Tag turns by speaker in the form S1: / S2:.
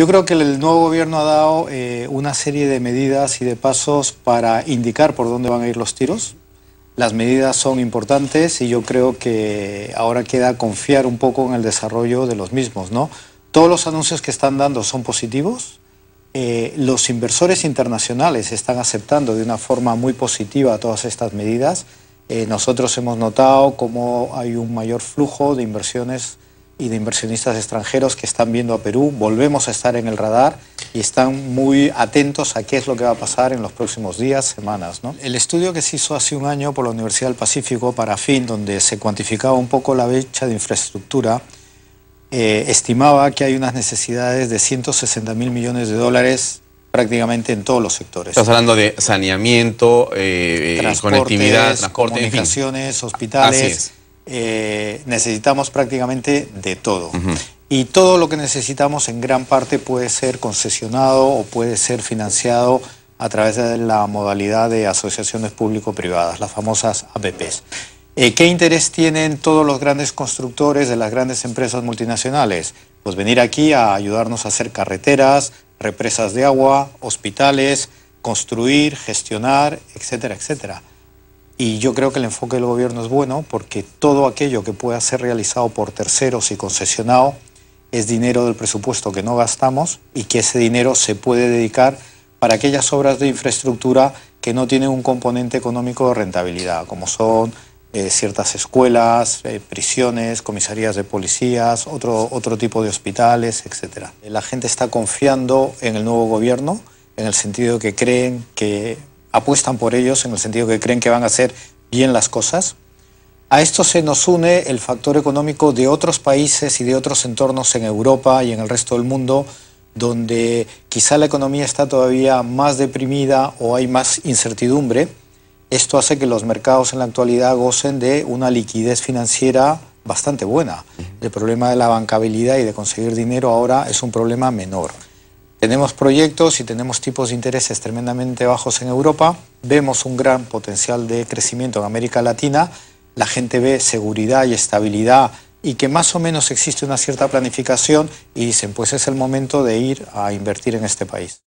S1: Yo creo que el nuevo gobierno ha dado eh, una serie de medidas y de pasos para indicar por dónde van a ir los tiros. Las medidas son importantes y yo creo que ahora queda confiar un poco en el desarrollo de los mismos. ¿no? Todos los anuncios que están dando son positivos. Eh, los inversores internacionales están aceptando de una forma muy positiva todas estas medidas. Eh, nosotros hemos notado cómo hay un mayor flujo de inversiones y de inversionistas extranjeros que están viendo a Perú. Volvemos a estar en el radar y están muy atentos a qué es lo que va a pasar en los próximos días, semanas. El estudio que se hizo hace un año por la Universidad del Pacífico para FIN, donde se cuantificaba un poco la brecha de infraestructura, eh, estimaba que hay unas necesidades de 160 mil millones de dólares prácticamente en todos los sectores. Estás hablando de saneamiento, eh, eh transportes, conectividad, transporte, comunicaciones, hospitales. Eh, necesitamos prácticamente de todo. Y todo lo que necesitamos en gran parte puede ser concesionado o puede ser financiado a través de la modalidad de asociaciones público-privadas, las famosas APPs. Eh, ¿Qué interés tienen todos los grandes constructores de las grandes empresas multinacionales? Pues venir aquí a ayudarnos a hacer carreteras, represas de agua, hospitales, construir, gestionar, etcétera, etcétera. Y yo creo que el enfoque del gobierno es bueno porque todo aquello que pueda ser realizado por terceros y concesionado es dinero del presupuesto que no gastamos y que ese dinero se puede dedicar para aquellas obras de infraestructura que no tienen un componente económico de rentabilidad, como son eh, ciertas escuelas, eh, prisiones, comisarías de policías, otro, otro tipo de hospitales, etc. La gente está confiando en el nuevo gobierno en el sentido que creen que apuestan por ellos en el sentido que creen que van a hacer bien las cosas. A esto se nos une el factor económico de otros países y de otros entornos en Europa y en el resto del mundo, donde quizá la economía está todavía más deprimida o hay más incertidumbre. Esto hace que los mercados en la actualidad gocen de una liquidez financiera bastante buena. El problema de la bancabilidad y de conseguir dinero ahora es un problema menor. Tenemos proyectos y tenemos tipos de intereses tremendamente bajos en Europa, vemos un gran potencial de crecimiento en América Latina, la gente ve seguridad y estabilidad y que más o menos existe una cierta planificación y dicen, pues es el momento de ir a invertir en este país.